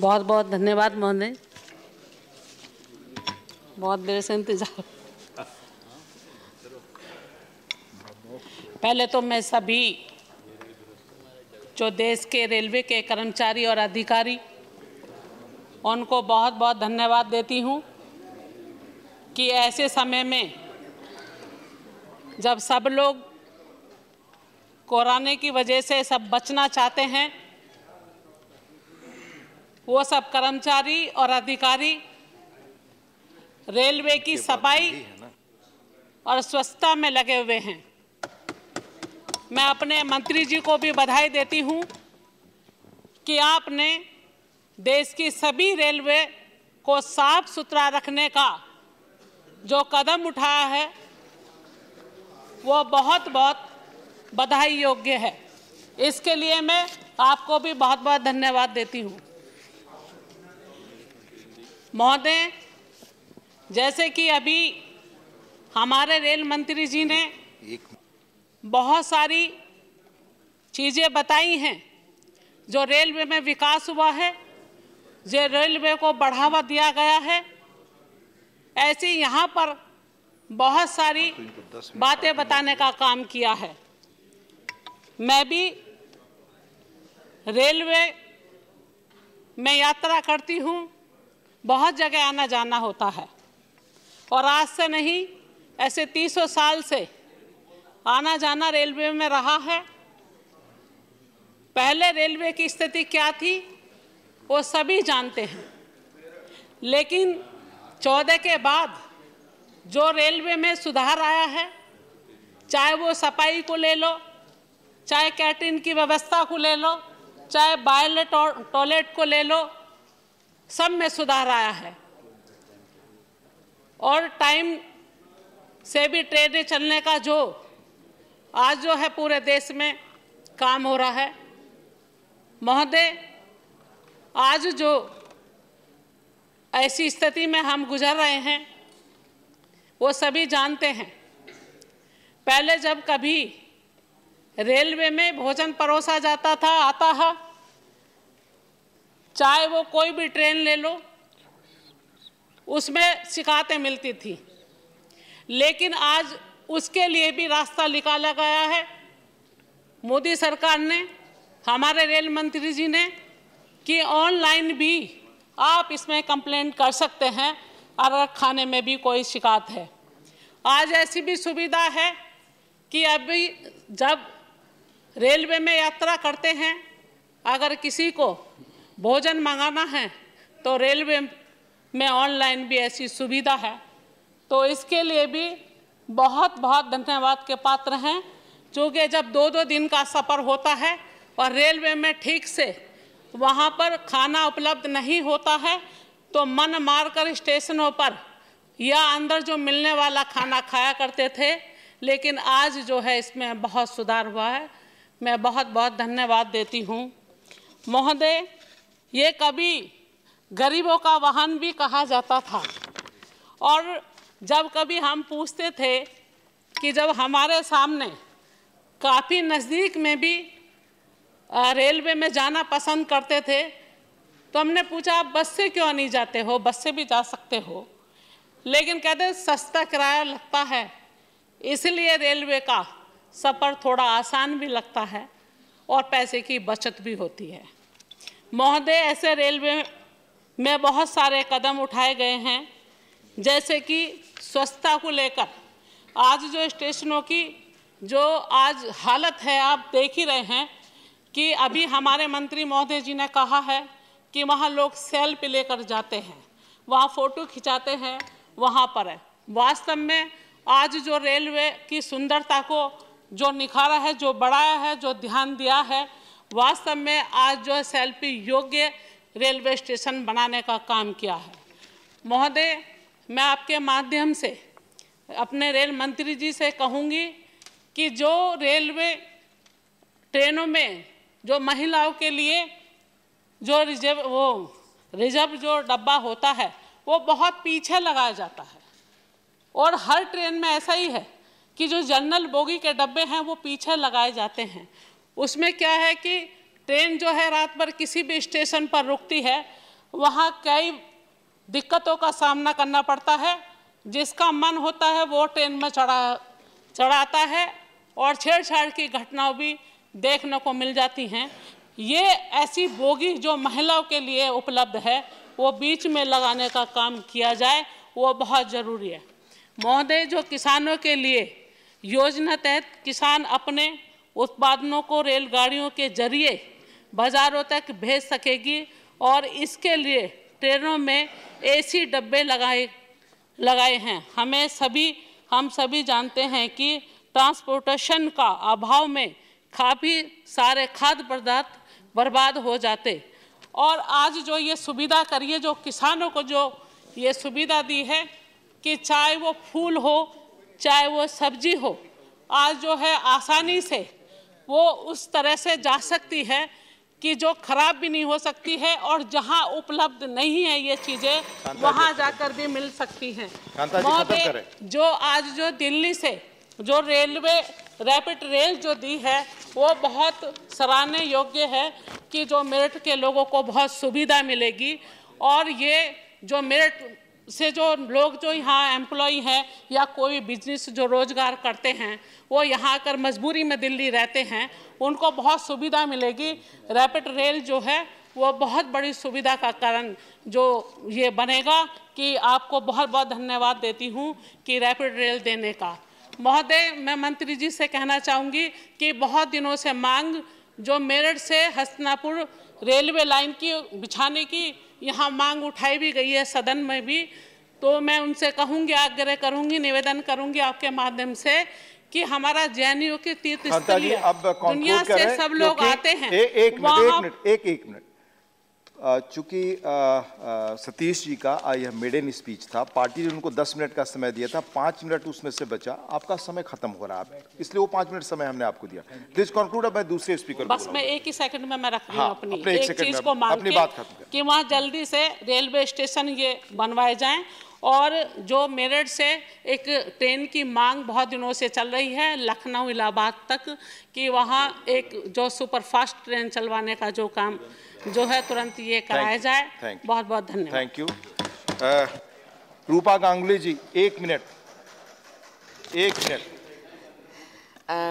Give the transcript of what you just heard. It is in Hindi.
बहुत बहुत धन्यवाद महोदय बहुत देर से इंतज़ार पहले तो मैं सभी जो देश के रेलवे के कर्मचारी और अधिकारी उनको बहुत बहुत धन्यवाद देती हूँ कि ऐसे समय में जब सब लोग कोराने की वजह से सब बचना चाहते हैं वो सब कर्मचारी और अधिकारी रेलवे की सफाई और स्वच्छता में लगे हुए हैं मैं अपने मंत्री जी को भी बधाई देती हूँ कि आपने देश की सभी रेलवे को साफ सुथरा रखने का जो कदम उठाया है वो बहुत बहुत बधाई योग्य है इसके लिए मैं आपको भी बहुत बहुत धन्यवाद देती हूँ महोदय जैसे कि अभी हमारे रेल मंत्री जी ने बहुत सारी चीज़ें बताई हैं जो रेलवे में विकास हुआ है जो रेलवे को बढ़ावा दिया गया है ऐसी यहाँ पर बहुत सारी तो बातें बताने का काम किया है मैं भी रेलवे में यात्रा करती हूँ बहुत जगह आना जाना होता है और आज से नहीं ऐसे तीसों साल से आना जाना रेलवे में रहा है पहले रेलवे की स्थिति क्या थी वो सभी जानते हैं लेकिन चौदह के बाद जो रेलवे में सुधार आया है चाहे वो सफाई को ले लो चाहे कैटरिन की व्यवस्था को ले लो चाहे बायलेट टॉयलेट को ले लो सब में सुधार आया है और टाइम से भी ट्रेनें चलने का जो आज जो है पूरे देश में काम हो रहा है महोदय आज जो ऐसी स्थिति में हम गुजर रहे हैं वो सभी जानते हैं पहले जब कभी रेलवे में भोजन परोसा जाता था आता है चाहे वो कोई भी ट्रेन ले लो उसमें शिकायतें मिलती थी लेकिन आज उसके लिए भी रास्ता निकाला गया है मोदी सरकार ने हमारे रेल मंत्री जी ने कि ऑनलाइन भी आप इसमें कंप्लेंट कर सकते हैं और खाने में भी कोई शिकायत है आज ऐसी भी सुविधा है कि अभी जब रेलवे में यात्रा करते हैं अगर किसी को भोजन मंगाना है तो रेलवे में ऑनलाइन भी ऐसी सुविधा है तो इसके लिए भी बहुत बहुत धन्यवाद के पात्र हैं क्योंकि जब दो दो दिन का सफ़र होता है और रेलवे में ठीक से वहाँ पर खाना उपलब्ध नहीं होता है तो मन मार कर स्टेशनों पर या अंदर जो मिलने वाला खाना खाया करते थे लेकिन आज जो है इसमें बहुत सुधार हुआ है मैं बहुत बहुत धन्यवाद देती हूँ महोदय ये कभी गरीबों का वाहन भी कहा जाता था और जब कभी हम पूछते थे कि जब हमारे सामने काफ़ी नज़दीक में भी रेलवे में जाना पसंद करते थे तो हमने पूछा आप बस से क्यों नहीं जाते हो बस से भी जा सकते हो लेकिन कहते सस्ता किराया लगता है इसलिए रेलवे का सफ़र थोड़ा आसान भी लगता है और पैसे की बचत भी होती है महोदय ऐसे रेलवे में बहुत सारे कदम उठाए गए हैं जैसे कि स्वच्छता को लेकर आज जो स्टेशनों की जो आज हालत है आप देख ही रहे हैं कि अभी हमारे मंत्री महोदय जी ने कहा है कि वहाँ लोग सेल्फी लेकर जाते हैं वहाँ फ़ोटो खिंचाते हैं वहाँ पर है वास्तव में आज जो रेलवे की सुंदरता को जो निखारा है जो बढ़ाया है जो ध्यान दिया है वास्तव में आज जो है सेल्फी योग्य रेलवे स्टेशन बनाने का काम किया है महोदय मैं आपके माध्यम से अपने रेल मंत्री जी से कहूँगी कि जो रेलवे ट्रेनों में जो महिलाओं के लिए जो रिजर्व वो रिजर्व जो डब्बा होता है वो बहुत पीछे लगाया जाता है और हर ट्रेन में ऐसा ही है कि जो जनरल बोगी के डब्बे हैं वो पीछे लगाए जाते हैं उसमें क्या है कि ट्रेन जो है रात भर किसी भी स्टेशन पर रुकती है वहाँ कई दिक्कतों का सामना करना पड़ता है जिसका मन होता है वो ट्रेन में चढ़ा चढ़ाता है और छेड़छाड़ की घटनाओं भी देखने को मिल जाती हैं ये ऐसी बोगी जो महिलाओं के लिए उपलब्ध है वो बीच में लगाने का काम किया जाए वो बहुत ज़रूरी है महोदय जो किसानों के लिए योजना तहत किसान अपने उत्पादनों को रेलगाड़ियों के जरिए बाज़ारों तक भेज सकेगी और इसके लिए ट्रेनों में एसी डब्बे लगाए लगाए हैं हमें सभी हम सभी जानते हैं कि ट्रांसपोर्टेशन का अभाव में काफ़ी सारे खाद्य पदार्थ बर्बाद हो जाते और आज जो ये सुविधा करिए जो किसानों को जो ये सुविधा दी है कि चाहे वो फूल हो चाहे वो सब्जी हो आज जो है आसानी से वो उस तरह से जा सकती है कि जो खराब भी नहीं हो सकती है और जहां उपलब्ध नहीं है ये चीजें वहां जाकर भी मिल सकती हैं जो आज जो दिल्ली से जो रेलवे रैपिड रेल जो दी है वो बहुत सराहने योग्य है कि जो मेरठ के लोगों को बहुत सुविधा मिलेगी और ये जो मेरठ से जो लोग जो यहाँ एम्प्लॉई है या कोई बिजनेस जो रोज़गार करते हैं वो यहाँ आकर मजबूरी में दिल्ली रहते हैं उनको बहुत सुविधा मिलेगी रैपिड रेल जो है वो बहुत बड़ी सुविधा का कारण जो ये बनेगा कि आपको बहुत बहुत धन्यवाद देती हूँ कि रैपिड रेल देने का महोदय मैं मंत्री जी से कहना चाहूँगी कि बहुत दिनों से मांग जो मेरठ से हस्तनापुर रेलवे लाइन की बिछाने की यहाँ मांग उठाई भी गई है सदन में भी तो मैं उनसे कहूँगी आग्रह करूँगी निवेदन करूँगी आपके माध्यम से कि हमारा जैनियों के तीर्थ स्थल दुनिया से सब लोग आते हैं ए, एक मिनट एक मिनट चूंकि सतीश जी का यह मेडन स्पीच था पार्टी ने उनको 10 मिनट का समय दिया था पाँच मिनट उसमें से बचा आपका समय खत्म हो रहा है इसलिए वो पाँच मिनट समय हमने आपको दिया प्लीज कंक्लूड अब मैं दूसरे स्पीकर बस मैं एक ही सेकंड में मैं रख रही हूँ हाँ, अपनी एक, एक चीज को मांग अपनी बात खत्म कि वहाँ जल्दी से रेलवे स्टेशन ये बनवाए जाएं और जो मेरठ से एक ट्रेन की मांग बहुत दिनों से चल रही है लखनऊ इलाहाबाद तक कि वहाँ एक जो सुपरफास्ट ट्रेन चलवाने का जो काम जो है तुरंत ये कराया जाए बहुत बहुत धन्यवाद थैंक यू रूपा गांगुली जी एक मिनट एक मिनट